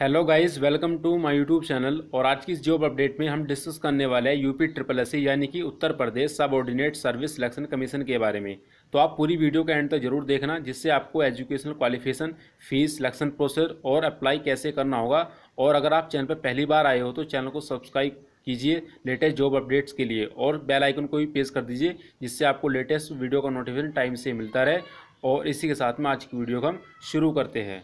hello guys welcome to my YouTube channel और आज की इस जॉब अपडेट में हम डिस्कस करने वाले हैं यूपी ट्रिपल एस यानी कि उत्तर प्रदेश सब ऑर्डिनेट सर्विस सिलेक्शन कमीशन के बारे में तो आप पूरी वीडियो का एंड तक जरूर देखना जिससे आपको educational qualification fees selection process और अप्लाई कैसे करना होगा और अगर आप चैनल पर पहली बार आए हो तो चैनल को सब्सक्राइब कीजिए लेटेस्ट जॉब अपडेट्स के लिए और बेल आइकन को भी प्रेस कर दीजिए जिससे आपको लेटेस्ट वीडियो का नोटिफिकेशन टाइम से मिलता रहे और इसी के साथ में आज की वीडियो को हम शुरू करते हैं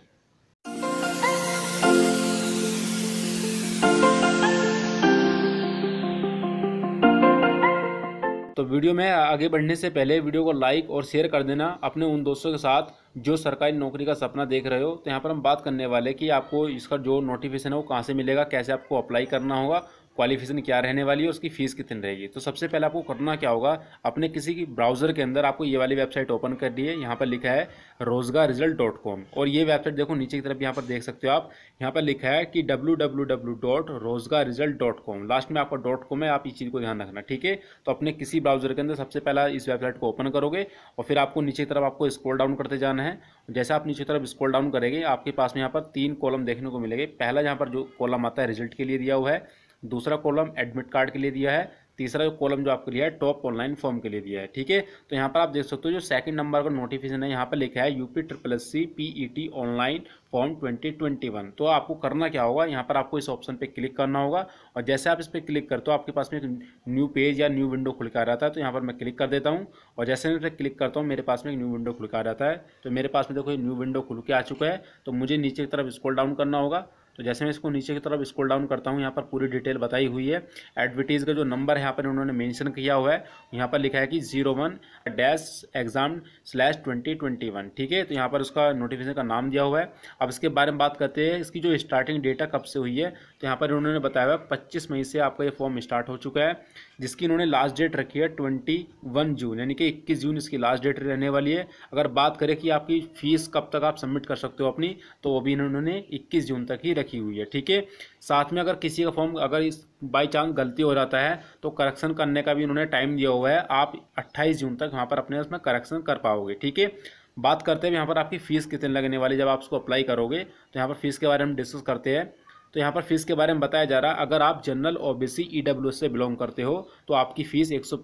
वीडियो में आगे बढ़ने से पहले वीडियो को लाइक और शेयर कर देना अपने उन दोस्तों के साथ जो सरकारी नौकरी का सपना देख रहे हो तो यहाँ पर हम बात करने वाले कि आपको इसका जो नोटिफिकेशन है वो कहाँ से मिलेगा कैसे आपको अप्लाई करना होगा क्वालिफिकेशन क्या रहने वाली है उसकी फ़ीस कितनी रहेगी तो सबसे पहले आपको करना क्या होगा अपने किसी की ब्राउज़र के अंदर आपको ये वाली वेबसाइट ओपन कर दी है यहाँ पर लिखा है रोजगार रिजल्ट डॉट कॉम और ये वेबसाइट देखो नीचे की तरफ यहाँ पर देख सकते हो आप यहाँ पर लिखा है कि W W W dot Rozgar result dot com last में आपका डॉट कॉम है आप इस चीज़ को ध्यान रखना ठीक है तो अपने किसी ब्राउज़र के अंदर सबसे पहला इस वेबसाइट को ओपन करोगे और फिर आपको नीचे की तरफ आपको स्क्रॉल डाउन करते जाना है जैसे आप नीचे तरफ स्क्रॉल डाउन करेंगे आपके पास में यहाँ पर तीन कॉलम देखने को मिलेंगे पहला यहाँ पर जो कॉलम आता है रिजल्ट के लिए दिया हुआ है दूसरा कॉलम एडमिट कार्ड के लिए दिया है तीसरा जो कॉलम जो आपके लिए है टॉप ऑनलाइन फॉर्म के लिए दिया है ठीक है तो यहाँ पर आप देख सकते हो जो सेकंड नंबर का नोटिफिकेशन है यहाँ पर लिखा है UP triple S C PET online form 2021 तो आपको करना क्या होगा यहाँ पर आपको इस ऑप्शन पे क्लिक करना होगा और जैसे आप इस पर क्लिक करते हो आपके पास में एक न्यू पेज या न्यू विंडो खुल आ रहा था तो यहाँ पर मैं क्लिक कर देता हूँ और जैसे मैं इस पर क्लिक करता हूँ मेरे पास में एक न्यू विंडो खुल आ रहा है तो मेरे पास में देखो ये न्यू विंडो खुल के आ चुका है तो मुझे नीचे की तरफ स्कोल डाउन करना होगा तो जैसे मैं इसको नीचे की तरफ स्क्रॉल डाउन करता हूँ यहाँ पर पूरी डिटेल बताई हुई है एडवर्टीज़ का जो नंबर है यहाँ पर उन्होंने मेंशन किया हुआ है यहाँ पर लिखा है कि zero one dash exam slash twenty twenty one ठीक है तो यहाँ पर उसका नोटिफिकेशन का नाम दिया हुआ है अब इसके बारे में बात करते हैं इसकी जो स्टार्टिंग डेटा कब से हुई है तो यहाँ पर इन्होंने बताया हुआ पच्चीस मई से आपका ये फॉर्म स्टार्ट हो चुका है जिसकी इन्होंने लास्ट डेट रखी है ट्वेंटी वन जून यानी कि इक्कीस जून इसकी लास्ट डेट रहने वाली है अगर बात करें कि आपकी फ़ीस कब तक आप सबमिट कर सकते हो अपनी तो वो भी इन्होंने इक्कीस जून तक ही रखी हुई है ठीक है साथ में अगर किसी का फॉर्म अगर इस बाई चांस गलती हो जाता है तो करेक्शन करने का भी इन्होंने टाइम दिया हुआ है आप 28 जून तक यहाँ पर अपने उसमें करेक्शन कर पाओगे ठीक है बात करते हैं यहाँ पर आपकी फ़ीस कितनी लगने वाली जब आप उसको अप्लाई करोगे तो यहाँ पर फीस के बारे में डिस्कस करते हैं तो यहाँ पर फीस के बारे में बताया जा रहा है अगर आप जनरल ओबीसी ईडब्ल्यू से बिलोंग करते हो तो आपकी फ़ीस एक सौ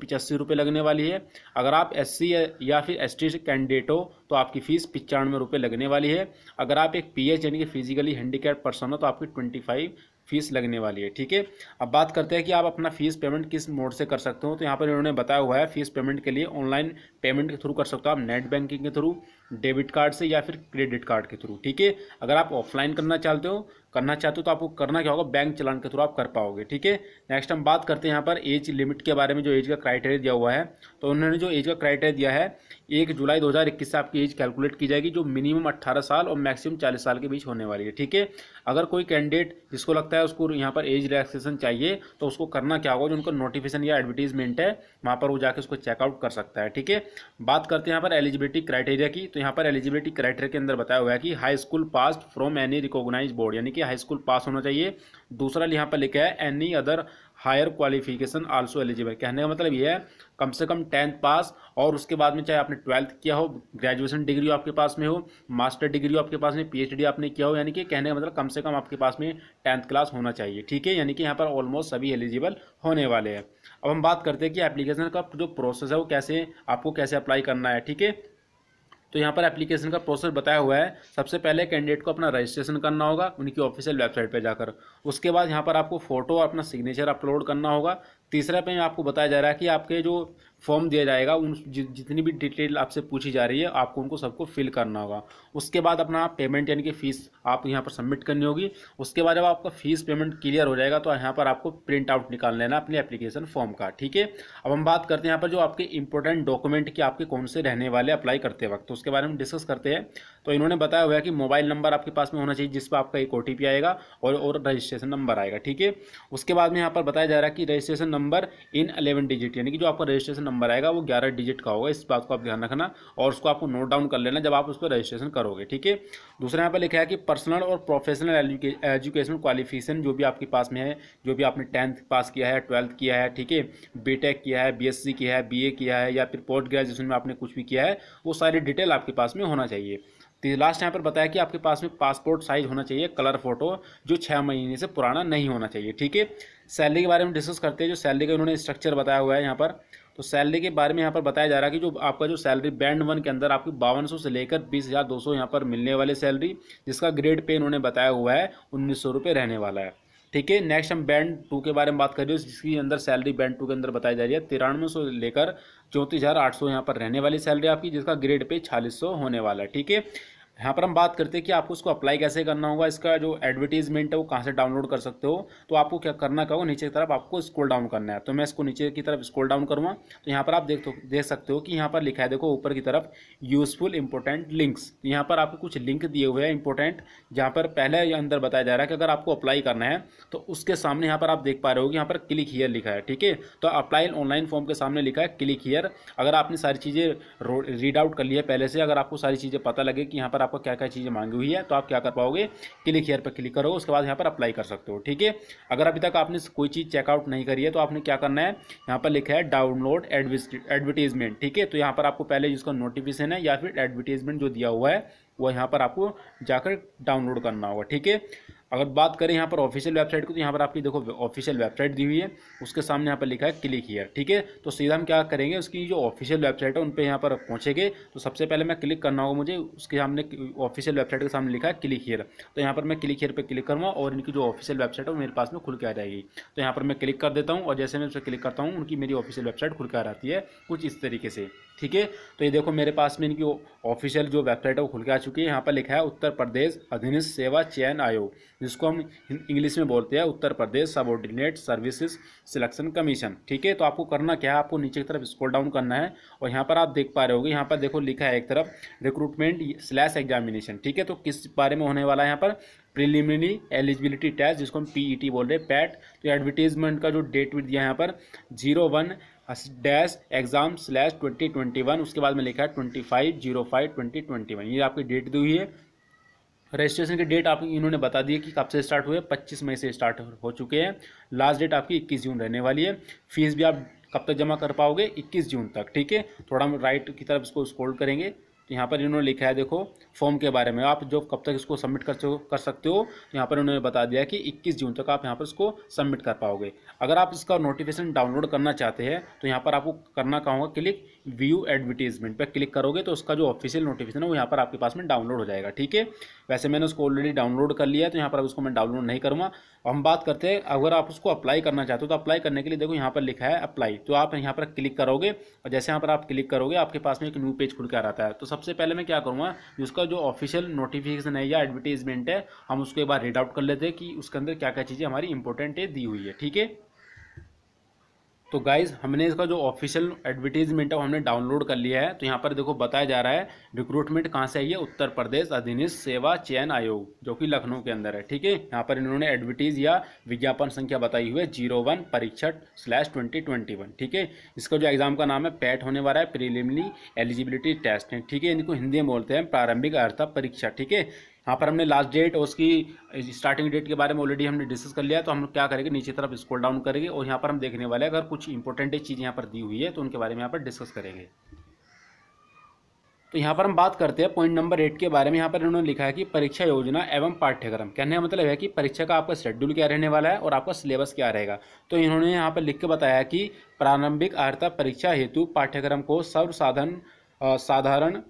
लगने वाली है अगर आप एससी या फिर एसटी कैंडिडेट हो तो आपकी फ़ीस पचानवे रुपये लगने वाली है अगर आप एक पीएच यानी कि फिजिकली हैंडीकैप पर्सन हो तो आपकी ट्वेंटी फाइव फीस लगने वाली है ठीक है अब बात करते हैं कि आप अपना फीस पेमेंट किस मोड से कर सकते हो तो यहाँ पर इन्होंने बताया हुआ है फीस पेमेंट के लिए ऑनलाइन पेमेंट के थ्रू कर सकते हो आप नेट बैंकिंग के थ्रू डेबिट कार्ड से या फिर क्रेडिट कार्ड के थ्रू ठीक है अगर आप ऑफलाइन करना चाहते हो करना चाहते हो तो आपको करना क्या होगा बैंक चलान के थ्रू आप कर पाओगे ठीक है नेक्स्ट हम बात करते हैं यहाँ पर एज लिमिट के बारे में जो एज का क्राइटेरिया दिया हुआ है तो उन्होंने जो एज का क्राइटेरिया दिया है एक जुलाई दो से आपकी एज कैलकुलेट की जाएगी जो मिनिमम अट्ठारह साल और मैक्सिमम चालीस साल के बीच होने वाली है ठीक है अगर कोई कैंडिडेट जिसको लगता है उसको यहाँ पर एज रिलैक्सेशन चाहिए तो उसको करना क्या होगा जो उनका नोटिफिकेशन या एडवर्टीजमेंट है वहाँ पर वो जाकर उसको चेकआउट कर सकता है ठीक है बात करते हैं यहाँ पर एलिजिबिलिटी क्राइटेरिया की तो यहाँ पर एलिजिबिलिटी क्राइटेरिया के अंदर बताया हुआ है कि high school pass from any recognise board यानी कि हाई स्कूल पास होना चाहिए दूसरा यहाँ पर लिखा है any other higher qualification also eligible कहने का मतलब ये है कम से कम टेंथ पास और उसके बाद में चाहे आपने ट्वेल्थ किया हो ग्रेजुएशन डिग्री आपके पास में हो मास्टर डिग्री आपके पास में पीएचडी आपने किया हो यानी कि कहने का मतलब कम से कम आपके पास में टेंथ क्लास होना चाहिए ठीक है यानी कि यहाँ पर ऑलमोस्ट सभी एलिजिबल होने वाले हैं अब हम बात करते हैं कि एप्लीकेशन का जो प्रोसेस है वो कैसे आपको कैसे अप्लाई करना है ठीक है तो यहाँ पर एप्लीकेशन का प्रोसेस बताया हुआ है सबसे पहले कैंडिडेट को अपना रजिस्ट्रेशन करना होगा उनकी ऑफिशियल वेबसाइट पर जाकर उसके बाद यहाँ पर आपको फोटो और अपना सिग्नेचर अपलोड करना होगा तीसरा पे आपको बताया जा रहा है कि आपके जो फॉर्म दिया जाएगा उन जितनी भी डिटेल आपसे पूछी जा रही है आपको उनको सबको फिल करना होगा उसके बाद अपना पेमेंट यानी कि फ़ीस आप यहाँ पर सबमिट करनी होगी उसके बाद जब आपका फ़ीस पेमेंट क्लियर हो जाएगा तो यहाँ पर आपको प्रिंट आउट निकाल लेना अपने एप्लीकेशन फॉर्म का ठीक है अब हम बात करते हैं यहाँ पर जो आपके इंपॉर्टेंट डॉक्यूमेंट की आपके कौन से रहने वाले अप्लाई करते वक्त तो उसके बारे में डिस्कस करते हैं तो इन्होंने बताया हुआ है कि मोबाइल नंबर आपके पास में होना चाहिए जिस पर आपका एक ओ आएगा और रजिस्ट्रेशन नंबर आएगा ठीक है उसके बाद में यहाँ पर बताया जा रहा है कि registration number in eleven digit यानी कि जो आपका रजिस्ट्रेशन नंबर आएगा वो ग्यारह डिजिट का होगा इस बात को आप ध्यान रखना और उसको आपको नोट डाउन कर लेना जब आप उस पर रजिस्ट्रेशन करोगे ठीक है दूसरा यहाँ पर लिखा है कि पर्सनल और प्रोफेशनल एजुकेशनल क्वालिफिकेशन जो भी आपके पास में है जो भी आपने टेंथ पास किया है ट्वेल्थ किया है ठीक है बी किया है बी किया है बी किया है या फिर पोस्ट ग्रेजुएशन में आपने कुछ भी किया है वो सारी डिटेल आपके पास में होना चाहिए लास्ट यहाँ पर बताया कि आपके पास में पासपोर्ट साइज होना चाहिए कलर फोटो जो छः महीने से पुराना नहीं होना चाहिए ठीक है सैलरी के बारे में डिस्कस करते हैं जो सैलरी का उन्होंने स्ट्रक्चर बताया हुआ है यहाँ पर तो सैलरी के बारे में यहाँ पर बताया जा रहा है कि जो आपका जो सैलरी बैंड वन के अंदर आपकी बावन से लेकर बीस हज़ार दो सौ यहाँ पर मिलने वाली सैलरी जिसका ग्रेड पे इन्होंने बताया हुआ है उन्नीस सौ रहने वाला है ठीक है नेक्स्ट हम बैंड टू के बारे में बात कर रहे हो जिसके अंदर सैलरी बैंड टू के अंदर बताई जा रही है तिरानवे सौ लेकर चौंतीस हज़ार आठ सौ यहाँ पर रहने वाली सैलरी आपकी जिसका ग्रेड पे छालीस सौ होने वाला है ठीक है यहाँ पर हम बात करते हैं कि आपको उसको अप्लाई कैसे करना होगा इसका जो एडवर्टीजमेंट है वो कहाँ से डाउनलोड कर सकते हो तो आपको क्या करना कहो नीचे की तरफ आपको स्क्रॉल डाउन करना है तो मैं इसको नीचे की तरफ स्क्रॉल डाउन करूँगा तो यहाँ पर आप देख तो, देख सकते हो कि यहाँ पर लिखा है देखो ऊपर की तरफ यूजफुल इंपॉर्टेंट लिंक्स तो यहाँ पर आपको कुछ लिंक दिए हुए हैं इंपॉर्टेंट जहाँ पर पहले अंदर बताया जा रहा है कि अगर आपको अप्लाई करना है तो उसके सामने यहाँ पर आप देख पा रहे हो कि यहाँ पर क्लिक हीयर लिखा है ठीक है तो अप्लाई ऑनलाइन फॉर्म के सामने लिखा है क्लिक हीयर अगर आपने सारी चीज़ें रीड आउट कर ली है पहले से अगर आपको सारी चीज़ें पता लगे कि यहाँ पर आपको क्या क्या चीज़ें मांगी हुई है तो आप क्या कर पाओगे क्लिक हेयर पर क्लिक करो उसके बाद यहाँ पर अप्लाई कर सकते हो ठीक है अगर अभी तक आपने कोई चीज़ चेकआउट नहीं करी है तो आपने क्या करना है यहाँ पर लिखा है डाउनलोड एडवर्टीजमेंट ठीक है तो यहाँ पर आपको पहले जिसका नोटिफिकेशन है या फिर एडवर्टीजमेंट जो दिया हुआ है वो यहाँ पर आपको जाकर डाउनलोड करना होगा ठीक है अगर बात करें यहाँ पर ऑफिशियल वेबसाइट की तो यहाँ पर आपकी देखो ऑफिशियल वेबसाइट दी हुई है उसके सामने यहाँ पर लिखा है क्लिक हियर ठीक है तो सीधा हम क्या करेंगे उसकी जो ऑफिशियल वेबसाइट है उन पर यहाँ पर पहुँचेंगे तो सबसे पहले मैं क्लिक करना होगा मुझे उसके सामने ऑफिशियल वेबसाइट के सामने लिखा है क्लिक हियर तो यहाँ पर मैं क्लिक हियर पर क्लिक करूँगा और इनकी जो ऑफिशियल वेबसाइट है मेरे पास में खुल के आ जाएगी तो यहाँ पर मैं क्लिक कर देता हूँ और जैसे मैं उस पर क्लिक करता हूँ उनकी मेरी ऑफिशियल वेबसाइट खुल के आ जाती है कुछ इस तरीके से ठीक है तो ये देखो मेरे पास में इनकी ऑफिशियल जो वेबसाइट है वो खुल के आ चुकी है यहाँ पर लिखा है उत्तर प्रदेश अधीनस्थ सेवा चयन आयोग जिसको हम इंग्लिश में बोलते हैं Uttar Pradesh subordinate services selection commission ठीक है तो आपको करना क्या है आपको नीचे की तरफ स्क्रॉल डाउन करना है और यहाँ पर आप देख पा रहे होगे यहाँ पर देखो लिखा है एक तरफ रिक्रूटमेंट स्लैश एग्जामिनेशन ठीक है तो किस बारे में होने वाला है यहाँ पर प्रिलिमिनरी एलिजिबिलिटी टेस्ट जिसको हम पी e बोल रहे हैं पैट e तो एडवर्टीजमेंट का जो डेट भी दिया है यहाँ पर zero one dash exam slash twenty twenty one उसके बाद में लिखा है twenty five zero five twenty twenty one ये आपकी डेट दी हुई है रजिस्ट्रेशन की डेट आप इन्होंने बता दी कि कब से स्टार्ट हुए 25 मई से स्टार्ट हो चुके हैं लास्ट डेट आपकी 21 जून रहने वाली है फीस भी आप कब तक जमा कर पाओगे 21 जून तक ठीक है थोड़ा हम राइट की तरफ इसको स्कोल करेंगे तो यहाँ पर इन्होंने लिखा है देखो फॉर्म के बारे में आप जो कब तक इसको सबमिट कर कर सकते हो यहाँ पर उन्होंने बता दिया कि 21 जून तक आप यहाँ पर इसको सबमिट कर पाओगे अगर आप इसका नोटिफिकेशन डाउनलोड करना चाहते हैं तो यहाँ पर आपको करना कहाँ क्लिक व्यू एडवर्टीजमेंट पर क्लिक करोगे तो उसका जो ऑफिशियल नोटिफिकेशन है वो यहाँ पर आपके पास में डाउनलोड हो जाएगा ठीक है वैसे मैंने उसको ऑलरेडी डाउनलोड कर लिया तो यहाँ पर अब उसको मैं डाउनलोड नहीं करूँगा हम बात करते हैं अगर आप उसको अप्लाई करना चाहते हो तो अप्लाई करने के लिए देखो यहाँ पर लिखा है अप्लाई तो आप यहाँ पर क्लिक करोगे और जैसे यहाँ पर आप क्लिक करोगे आपके पास में एक न्यू पेज खुल के आ रहा है तो सबसे पहले मैं क्या करूँगा उसका जो ऑफिशियल नोटिफिकेशन है या एडवर्टीजमेंट है हम उसको एक बार रीड आउट कर लेते हैं कि उसके अंदर क्या क्या चीज़ें हमारी इंपॉर्टेंट दी हुई है ठीक है तो गाइज हमने इसका जो ऑफिशियल एडवर्टीजमेंट है हमने डाउनलोड कर लिया है तो यहाँ पर देखो बताया जा रहा है रिक्रूटमेंट कहाँ से आई है उत्तर प्रदेश अधीनिस्थ सेवा चयन आयोग जो कि लखनऊ के अंदर है ठीक है यहाँ पर इन्होंने एडवर्टीज या विज्ञापन संख्या बताई हुई है जीरो वन परीक्षा स्लैश ट्वेंटी ट्वेंटी वन ठीक है इसका जो एग्जाम का नाम है पैट होने वाला है प्रीलिमली एलिजिबिलिटी टेस्ट है ठीक है इनको हिंदी में बोलते हैं प्रारंभिक अर्था परीक्षा ठीक है यहाँ पर हमने लास्ट डेट और उसकी स्टार्टिंग डेट के बारे में ऑलरेडी हमने डिस्कस कर लिया तो हम क्या करेंगे नीचे तरफ स्क्रॉल डाउन करेंगे और यहाँ पर हम देखने वाले अगर कुछ इंपॉर्टेंट चीज़ यहाँ पर दी हुई है तो उनके बारे में यहाँ पर डिस्कस करेंगे तो यहाँ पर हम बात करते हैं पॉइंट नंबर एट के बारे में यहाँ पर इन्होंने लिखा है कि परीक्षा योजना एवं पाठ्यक्रम कहने का मतलब है कि परीक्षा का आपका शेड्यूल क्या रहने वाला है और आपका सिलेबस क्या रहेगा तो इन्होंने यहाँ पर लिख के बताया कि प्रारंभिक अर्हता परीक्षा हेतु पाठ्यक्रम को सर्वसाधन साधारण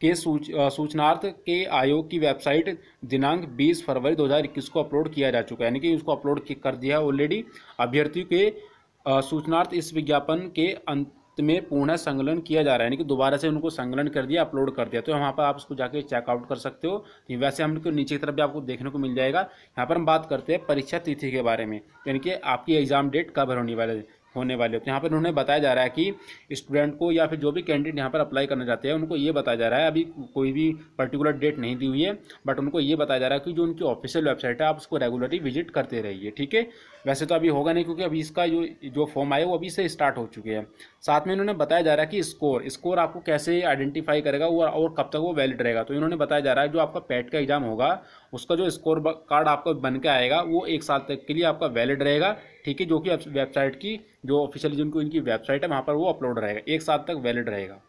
के सूच सूचनार्थ के आयोग की वेबसाइट दिनांक 20 फरवरी 2021 को अपलोड किया जा चुका है यानी कि उसको अपलोड कर दिया है ऑलरेडी अभ्यर्थियों के सूचनार्थ इस विज्ञापन के अंत में पुनः संकलन किया जा रहा है यानी कि दोबारा से उनको संकलन कर दिया अपलोड कर दिया तो वहाँ पर आप उसको जाके चेकआउट कर सकते हो तो वैसे हमको नीचे की तरफ भी आपको देखने को मिल जाएगा यहाँ पर हम बात करते हैं परीक्षा तिथि के बारे में यानी कि आपकी एग्जाम डेट कब होने वाली है होने वाले होते हैं यहाँ पर उन्होंने बताया जा रहा है कि स्टूडेंट को या फिर जो भी कैंडिडेट यहाँ पर अप्लाई करना चाहते हैं उनको ये बताया जा रहा है अभी कोई भी पर्टिकुलर डेट नहीं दी हुई है बट उनको ये बताया जा रहा है कि जो उनकी ऑफिशियल वेबसाइट है आप उसको रेगुलरली विजिट करते रहिए ठीक है वैसे तो अभी होगा नहीं क्योंकि अभी इसका जो जो फॉर्म आया वो अभी से स्टार्ट हो चुके हैं साथ में इन्होंने बताया जा रहा है कि स्कोर स्कोर आपको कैसे आइडेंटिफाई करेगा वो और कब तक वो वैलिड रहेगा तो इन्होंने बताया जा रहा है जो आपका पैट का एग्जाम होगा उसका जो स्कोर कार्ड आपका बन के आएगा वो एक साल तक के लिए आपका वैलिड रहेगा ठीक है जो कि वेबसाइट की जो ऑफिशियल जिनको इनकी वेबसाइट है वहाँ पर वो अपलोड रहेगा एक साल तक वैलिड रहेगा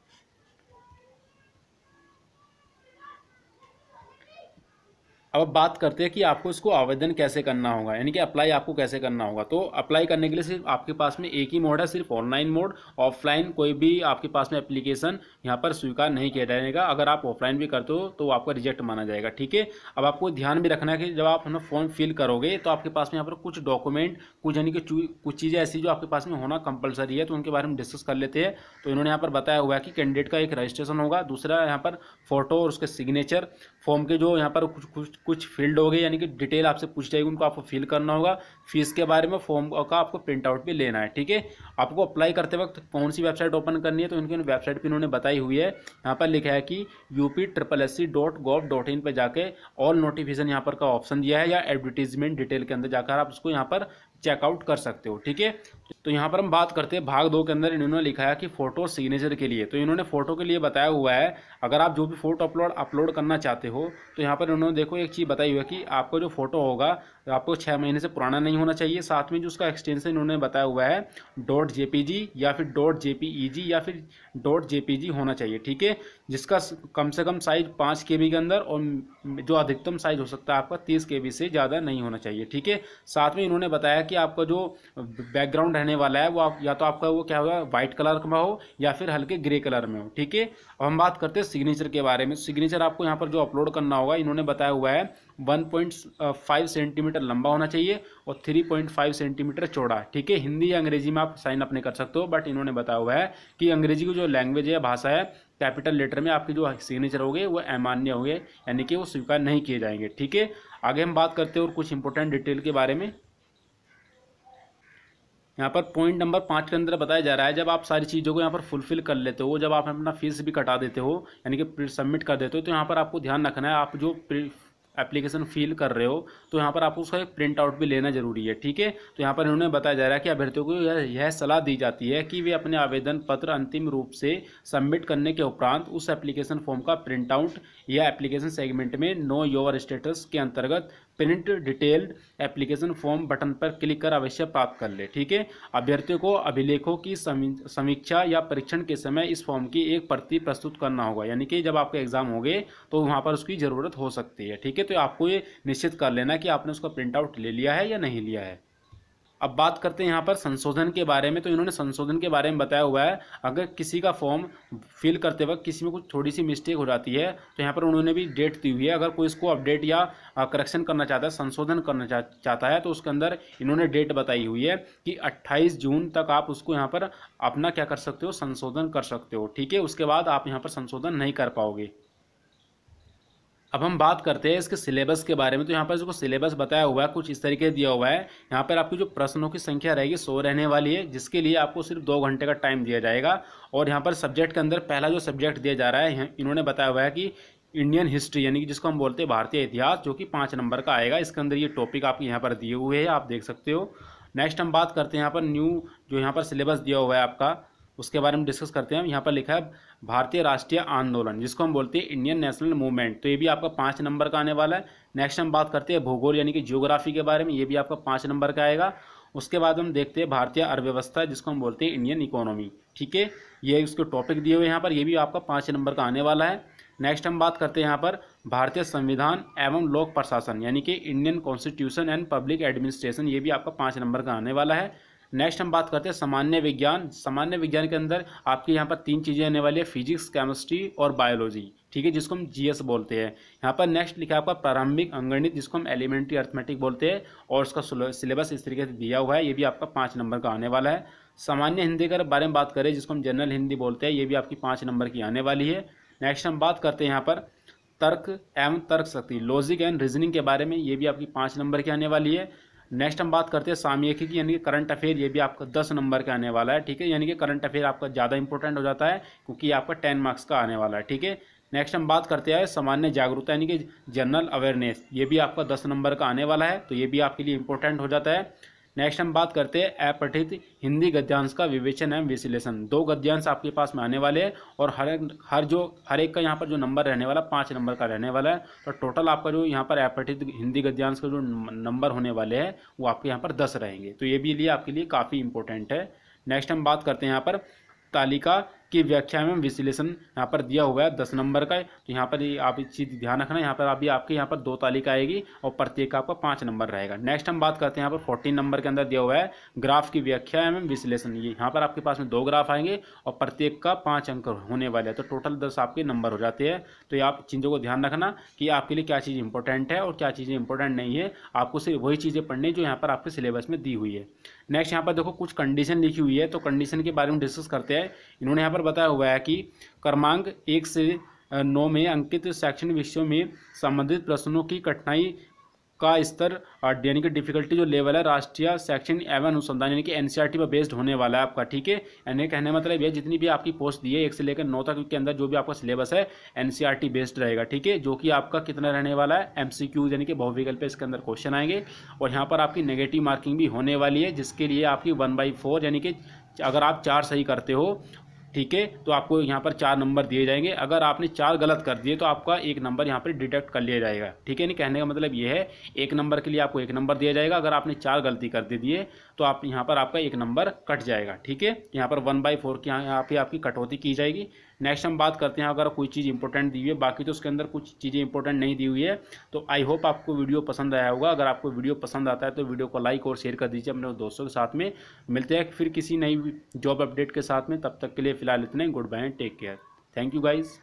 अब बात करते हैं कि आपको इसको आवेदन कैसे करना होगा यानी कि अप्लाई आपको कैसे करना होगा तो अप्लाई करने के लिए सिर्फ आपके पास में एक ही मोड है सिर्फ ऑनलाइन मोड ऑफलाइन कोई भी आपके पास में एप्लीकेशन यहाँ पर स्वीकार नहीं किया जाएगा अगर आप ऑफलाइन भी करते हो तो आपका रिजेक्ट माना जाएगा ठीक है अब आपको ध्यान भी रखना है कि जब आप अपना फॉर्म फिल करोगे तो आपके पास में यहाँ पर कुछ डॉक्यूमेंट कुछ यानी कि कुछ चीज़ें ऐसी जो आपके पास में होना कंपलसरी है तो उनके बारे में डिस्कस कर लेते हैं तो इन्होंने यहाँ पर बताया हुआ है कि कैंडिडेट का एक रजिस्ट्रेशन होगा दूसरा यहाँ पर फोटो और उसके सिग्नेचर फॉर्म के जो यहाँ पर कुछ कुछ कुछ फील्ड हो गए यानी कि डिटेल आपसे पूछ जाएगी उनको आपको फिल करना होगा फीस के बारे में फॉर्म का आपको प्रिंट आउट भी लेना है ठीक है आपको अप्लाई करते वक्त कौन सी वेबसाइट ओपन करनी है तो इनकी वेबसाइट पर इन्होंने बताई हुई है यहाँ पर लिखा है कि U P triple S C dot gov dot in पर जाके ऑल नोटिफिकेशन यहाँ पर का ऑप्शन दिया है या एडवर्टीजमेंट डिटेल के अंदर जाकर आप उसको यहाँ पर चेकआउट कर सकते हो ठीक है तो यहाँ पर हम बात करते हैं भाग दो के अंदर इन्होंने लिखा है कि फ़ोटो सिग्नेचर के लिए तो इन्होंने फ़ोटो के लिए बताया हुआ है अगर आप जो भी फ़ोटो अपलोड अपलोड करना चाहते हो तो यहाँ पर इन्होंने देखो एक चीज़ बताई हुई है कि आपका जो फ़ोटो होगा तो आपको छः महीने से पुराना नहीं होना चाहिए साथ में जो उसका एक्सटेंशन इन्होंने बताया हुआ है डॉट जे या फिर डॉट जे या फिर डॉट जे होना चाहिए ठीक है जिसका कम से कम साइज पाँच के के अंदर और जो अधिकतम साइज हो सकता है आपका तीस के से ज़्यादा नहीं होना चाहिए ठीक है साथ में इन्होंने बताया कि आपका जो बैकग्राउंड रहने वाला है वो आप या तो आपका वो क्या होगा वाइट कलर का हो या फिर हल्के ग्रे कलर में हो ठीक है अब हम बात करते हैं सिग्नेचर के बारे में सिग्नेचर आपको यहाँ पर जो अपलोड करना होगा इन्होंने बताया हुआ है 1.5 सेंटीमीटर लंबा होना चाहिए और 3.5 सेंटीमीटर चौड़ा ठीक है हिंदी या अंग्रेजी में आप साइन अपने कर सकते हो बट इन्होंने बताया हुआ है कि अंग्रेजी की जो लैंग्वेज है भाषा है कैपिटल लेटर में आपके जो सिग्नेचर हो गए वो अमान्य हो यानी कि वो स्वीकार नहीं किए जाएंगे ठीक है आगे हम बात करते हैं और कुछ इंपॉर्टेंट डिटेल के बारे में यहाँ पर पॉइंट नंबर पाँच के अंदर बताया जा रहा है जब आप सारी चीज़ों को यहाँ पर फुलफिल कर लेते हो जब आप अपना फीस भी कटा देते हो यानी कि सबमिट कर देते हो तो यहाँ पर आपको ध्यान रखना है आप जो एप्लीकेशन फिल कर रहे हो तो यहाँ पर आपको उसका एक प्रिंट आउट भी लेना जरूरी है ठीक है तो यहाँ पर इन्होंने बताया जा रहा है कि अभ्यर्थियों को यह सलाह दी जाती है कि वे अपने आवेदन पत्र अंतिम रूप से सबमिट करने के उपरांत उस एप्लीकेशन फॉर्म का प्रिंट आउट या एप्लीकेशन सेगमेंट में नो योर स्टेटस के अंतर्गत print detailed application form button पर क्लिक कर अवश्य प्राप्त कर ले ठीक है अभ्यर्थियों को अभिलेखों की समीक्षा या परीक्षण के समय इस फॉर्म की एक प्रति प्रस्तुत करना होगा यानी कि जब आपके एग्जाम हो गए तो वहाँ पर उसकी ज़रूरत हो सकती है ठीक है तो आपको ये निश्चित कर लेना कि आपने उसका प्रिंट आउट ले लिया है या नहीं लिया है अब बात करते हैं यहाँ पर संशोधन के बारे में तो इन्होंने संशोधन के बारे में बताया हुआ है अगर किसी का फॉर्म फिल करते वक्त किसी में कुछ थोड़ी सी मिस्टेक हो जाती है तो यहाँ पर उन्होंने भी डेट दी हुई है अगर कोई इसको अपडेट या करेक्शन करना चाहता है संशोधन करना चाहता है तो उसके अंदर इन्होंने डेट बताई हुई है कि अट्ठाईस जून तक आप उसको यहाँ पर अपना क्या कर सकते हो संशोधन कर सकते हो ठीक है उसके बाद आप यहाँ पर संशोधन नहीं कर पाओगे अब हम बात करते हैं इसके सिलेबस के बारे में तो यहाँ पर जो सिलेबस बताया हुआ है कुछ इस तरीके दिया हुआ है यहाँ पर आपकी जो प्रश्नों की संख्या रहेगी सौ रहने वाली है जिसके लिए आपको सिर्फ दो घंटे का टाइम दिया जाएगा और यहाँ पर सब्जेक्ट के अंदर पहला जो सब्जेक्ट दिया जा रहा है इन्होंने बताया हुआ है कि इंडियन हिस्ट्री यानी कि जिसको हम बोलते हैं भारतीय इतिहास जो कि पाँच नंबर का आएगा इसके अंदर ये टॉपिक आपके यहाँ पर दिए हुए हैं आप देख सकते हो नेक्स्ट हम बात करते हैं यहाँ पर न्यू जो यहाँ पर सिलेबस दिया हुआ है आपका उसके बारे में डिस्कस करते हैं यहाँ पर लिखा है भारतीय राष्ट्रीय आंदोलन जिसको हम बोलते हैं इंडियन नेशनल मूवमेंट तो ये भी आपका पाँच नंबर का आने वाला है नेक्स्ट हम बात करते हैं भूगोल यानी कि ज्योग्राफी के बारे में ये भी आपका पाँच नंबर का आएगा उसके बाद हम देखते हैं भारतीय अर्थव्यवस्था जिसको हम बोलते हैं इंडियन इकोनॉमी ठीक है ये उसके टॉपिक दिए हुए यहाँ पर ये भी आपका पाँच नंबर का आने वाला है नेक्स्ट हम बात करते हैं यहाँ पर भारतीय संविधान एवं लोक प्रशासन यानी कि Indian constitution and public administration ये भी आपका पाँच नंबर का आने वाला है नेक्स्ट हम बात करते हैं सामान्य विज्ञान सामान्य विज्ञान के अंदर आपके यहाँ पर तीन चीज़ें आने वाली है फिजिक्स केमिस्ट्री और बायोलॉजी ठीक है जिसको हम जीएस बोलते हैं यहाँ पर नेक्स्ट लिखा है आपका प्रारंभिक अंगणित जिसको हम एलिमेंट्री अर्थमेटिक बोलते हैं और उसका सिलेबस इस तरीके से दिया हुआ है ये भी आपका पाँच नंबर का आने वाला है सामान्य हिंदी के बारे में बात करें जिसको हम जनरल हिंदी बोलते हैं ये भी आपकी पाँच नंबर की आने वाली है नेक्स्ट हम बात करते हैं यहाँ पर तर्क एवं तर्क शक्ति लॉजिक एंड रीजनिंग के बारे में ये भी आपकी पाँच नंबर की आने वाली है नेक्स्ट हम बात करते हैं सामयिकी की यानी कि करंट अफेयर ये भी आपका दस नंबर का आने वाला है ठीक है यानी कि करंट अफेयर आपका ज़्यादा इंपॉर्टेंट हो जाता है क्योंकि आपका टेन मार्क्स का आने वाला है ठीक है नेक्स्ट हम बात करते हैं सामान्य जागरूकता यानी कि जनरल अवेयरनेस ये भी आपका दस नंबर का आने वाला है तो ये भी आपके लिए इंपॉर्टेंट हो जाता है नेक्स्ट हम बात करते हैं अपठित हिंदी गद्यांश का विवेचन एवं विश्लेषण दो गद्यांश आपके पास में आने वाले हैं और हर हर जो हर एक का यहाँ पर जो नंबर रहने वाला पाँच नंबर का रहने वाला है तो टोटल आपका जो यहाँ पर अपठित हिंदी गद्यांश का जो नंबर होने वाले हैं वो आपके यहाँ पर दस रहेंगे तो ये भी लिए आपके लिए काफ़ी इंपॉर्टेंट है नेक्स्ट हम बात करते हैं यहाँ पर तालिका की व्याख्या में विश्लेषण यहाँ पर दिया हुआ है दस नंबर का तो यहाँ पर आप इस चीज़ ध्यान रखना यहाँ पर अभी आपके यहाँ पर दो तालिका आएगी और प्रत्येक का आपका पाँच नंबर रहेगा नेक्स्ट हम बात करते हैं यहाँ पर फोर्टीन नंबर के अंदर दिया हुआ है ग्राफ की व्याख्या एवं विश्लेषण ये यहाँ पर आपके पास में दो ग्राफ आएंगे और प्रत्येक का पाँच अंक होने वाले हैं तो टोटल दस आपके नंबर हो जाते हैं तो ये आप चीज़ों को ध्यान रखना कि आपके लिए क्या चीज़ इंपॉर्टेंट है और क्या चीज़ें इंपॉर्टेंट नहीं है आपको सिर्फ वही चीज़ें पढ़नी जो यहाँ पर आपके सिलेबस में दी हुई है नेक्स्ट यहाँ पर देखो कुछ कंडीशन लिखी हुई है तो कंडीशन के बारे में डिस्कस करते हैं इन्होंने यहाँ पर बताया हुआ है कि क्रमांक एक से नौ में अंकित शैक्षणिक विषयों में संबंधित प्रश्नों की कठिनाई का स्तर यानी कि डिफिकल्टी जो लेवल है राष्ट्रीय शैक्षणिक एवं अनुसंधान यानी कि एनसीईआरटी e पर बेस्ड होने वाला है आपका ठीक है यानी कहने मतलब ये जितनी भी आपकी पोस्ट दी है एक से लेकर नौ तक के अंदर जो भी आपका सिलेबस है एनसीईआरटी बेस्ड e रहेगा ठीक है जो कि आपका कितना रहने वाला है एमसीक्यूज यानी कि बहुविकल्प इसके अंदर क्वेश्चन आएंगे और यहाँ पर आपकी नेगेटिव मार्किंग भी होने वाली है जिसके लिए आपकी वन बाई फोर यानी कि अगर आप चार सही करते हो ठीक है तो आपको यहाँ पर चार नंबर दिए जाएंगे अगर आपने चार गलत कर दिए तो आपका एक नंबर यहाँ पर डिडक्ट कर लिया जाएगा ठीक है नहीं कहने का मतलब ये है एक नंबर के लिए आपको एक नंबर दिया जाएगा अगर आपने चार गलती कर दे दिए तो आप यहाँ पर आपका एक नंबर कट जाएगा ठीक है यहाँ पर वन बाई फोर की यहाँ पर आपकी कटौती की जाएगी नेक्स्ट हम बात करते हैं अगर कोई चीज़ इंपॉर्टेंट दी हुई है बाकी तो उसके अंदर कुछ चीज़ें इंपॉर्टेंट नहीं दी हुई है तो आई होप आपको वीडियो पसंद आया होगा अगर आपको वीडियो पसंद आता है तो वीडियो को लाइक और शेयर कर दीजिए अपने दोस्तों के साथ में मिलते हैं फिर किसी नई जॉब अपडेट के साथ में तब तक के लिए फिलहाल इतने good bye take care thank you guys